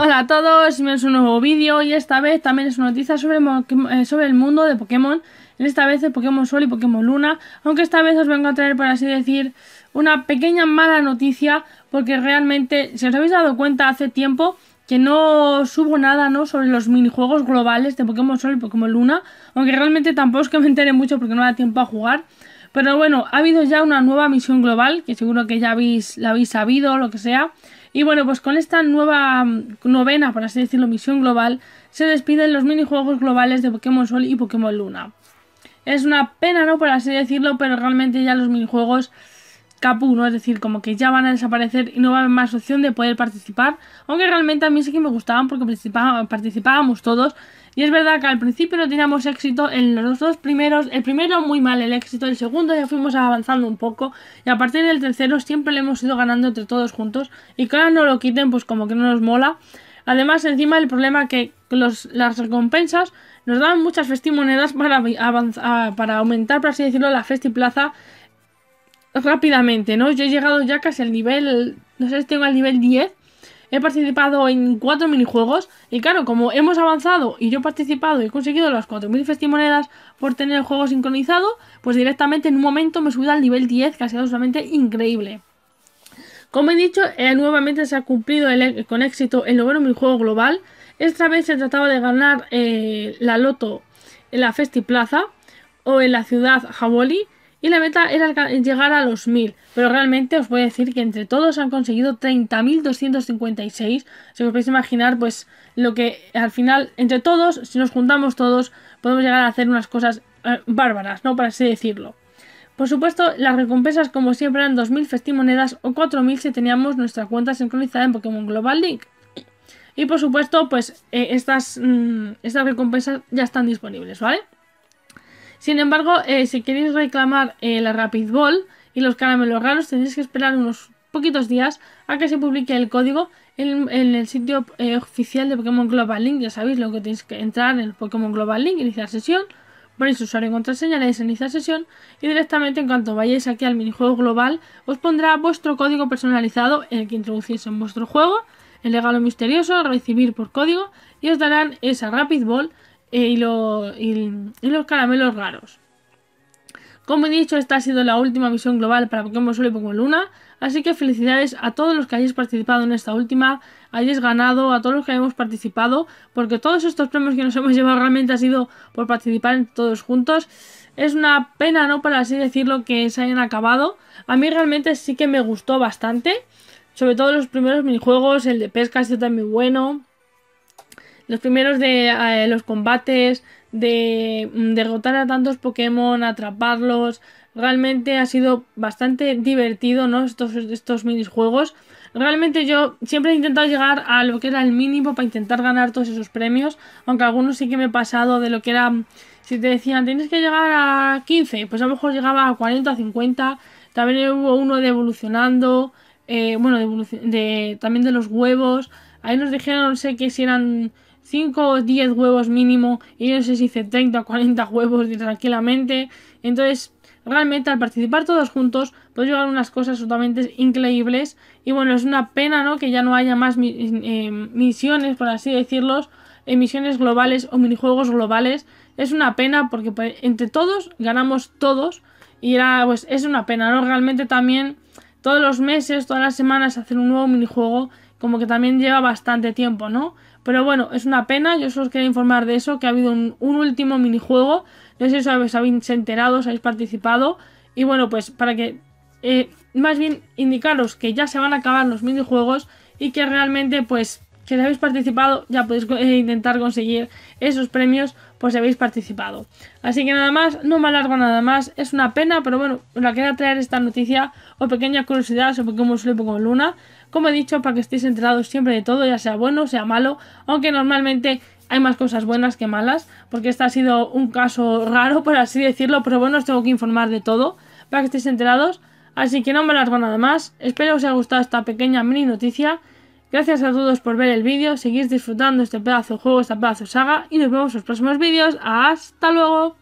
Hola a todos, es un nuevo vídeo y esta vez también es una noticia sobre, eh, sobre el mundo de Pokémon en esta vez de Pokémon Sol y Pokémon Luna, aunque esta vez os vengo a traer, por así decir, una pequeña mala noticia, porque realmente, si os habéis dado cuenta hace tiempo, que no subo nada, ¿no? Sobre los minijuegos globales de Pokémon Sol y Pokémon Luna, aunque realmente tampoco es que me entere mucho porque no da tiempo a jugar. Pero bueno, ha habido ya una nueva misión global, que seguro que ya habéis, la habéis sabido o lo que sea. Y bueno, pues con esta nueva mm, novena, por así decirlo, misión global, se despiden los minijuegos globales de Pokémon Sol y Pokémon Luna. Es una pena, ¿no? Por así decirlo, pero realmente ya los minijuegos capu 1 es decir, como que ya van a desaparecer y no va a haber más opción de poder participar, aunque realmente a mí sí que me gustaban porque participábamos todos y es verdad que al principio no teníamos éxito en los dos primeros, el primero muy mal el éxito, el segundo ya fuimos avanzando un poco y a partir del tercero siempre le hemos ido ganando entre todos juntos y que ahora no lo quiten pues como que no nos mola. Además, encima el problema que las recompensas nos dan muchas festimonedas para, avanzar, para aumentar, por así decirlo, la festiplaza rápidamente, ¿no? Yo he llegado ya casi al nivel, no sé si tengo al nivel 10. He participado en cuatro minijuegos y claro, como hemos avanzado y yo he participado y he conseguido las 4.000 festimonedas por tener el juego sincronizado, pues directamente en un momento me subido al nivel 10, que ha sido absolutamente increíble. Como he dicho, eh, nuevamente se ha cumplido e, con éxito el noveno minijuego global. Esta vez se trataba de ganar eh, la loto en la Festiplaza o en la ciudad jaboli y la meta era llegar a los 1000, pero realmente os voy a decir que entre todos han conseguido 30.256. Si os podéis imaginar, pues lo que al final, entre todos, si nos juntamos todos, podemos llegar a hacer unas cosas eh, bárbaras, ¿no? Para así decirlo. Por supuesto, las recompensas, como siempre, eran 2.000 festimonedas o 4.000 si teníamos nuestra cuenta sincronizada en Pokémon Global Link. Y por supuesto, pues eh, estas, mm, estas recompensas ya están disponibles, ¿vale? Sin embargo, eh, si queréis reclamar eh, la Rapid Ball y los caramelos raros, tendréis que esperar unos poquitos días a que se publique el código en, el sitio eh, oficial de Pokémon Global Link. Ya sabéis lo que tenéis que entrar en el Pokémon Global Link, iniciar sesión, ponéis usuario y contraseña, le iniciar sesión y directamente en cuanto vayáis aquí al minijuego global os pondrá vuestro código personalizado, en el que introducís en vuestro juego, el regalo misterioso, recibir por código y os darán esa Rapid Ball y, los caramelos raros. Como he dicho, esta ha sido la última misión global para Pokémon Sol y Pokémon Luna, así que felicidades a todos los que hayáis participado en esta última, hayáis ganado, a todos los que hayamos participado, porque todos estos premios que nos hemos llevado realmente ha sido por participar en todos juntos. Es una pena, ¿no? Para así decirlo, que se hayan acabado. A mí realmente sí que me gustó bastante. Sobre todo los primeros minijuegos, el de pesca ha sido también bueno. Los primeros de eh, los combates, de mm, derrotar a tantos Pokémon, atraparlos. Realmente ha sido bastante divertido, ¿no? Estos, estos minijuegos. Realmente yo siempre he intentado llegar a lo que era el mínimo para intentar ganar todos esos premios. Aunque algunos sí que me he pasado de lo que era. Mm, si te decían tienes que llegar a 15, pues a lo mejor llegaba a 40, 50. También hubo uno de evolucionando. Eh, bueno, de, de, también de los huevos. Ahí nos dijeron, no sé qué si eran 5 o 10 huevos mínimo y no sé si hice 30 o 40 huevos tranquilamente. Entonces, realmente al participar todos juntos puedo llegar a unas cosas totalmente increíbles y bueno, es una pena, ¿no? Que ya no haya más eh, misiones, por así decirlo emisiones eh, globales o minijuegos globales. Es una pena porque pues, entre todos ganamos todos y era, pues, es una pena, ¿no? Realmente también todos los meses, todas las semanas hacer un nuevo minijuego como que también lleva bastante tiempo, ¿no? Pero bueno, es una pena, yo solo os quería informar de eso, que ha habido un, último minijuego, no sé si os habéis enterado, si habéis participado, y bueno, pues para que, eh, más bien indicaros que ya se van a acabar los minijuegos y que realmente pues si habéis participado, ya podéis eh, intentar conseguir esos premios, pues si habéis participado. Así que nada más, no me alargo nada más. Es una pena, pero bueno, os la quería traer esta noticia o pequeña curiosidad sobre cómo suele poco Luna. Como he dicho, para que estéis enterados siempre de todo, ya sea bueno, o sea malo, aunque normalmente hay más cosas buenas que malas, porque este ha sido un caso raro, por así decirlo, pero bueno, os tengo que informar de todo para que estéis enterados. Así que no me alargo nada más. Espero que os haya gustado esta pequeña mini noticia. Gracias a todos por ver el vídeo, seguís disfrutando este pedazo de juego, esta pedazo saga y nos vemos en los próximos vídeos. ¡Hasta luego!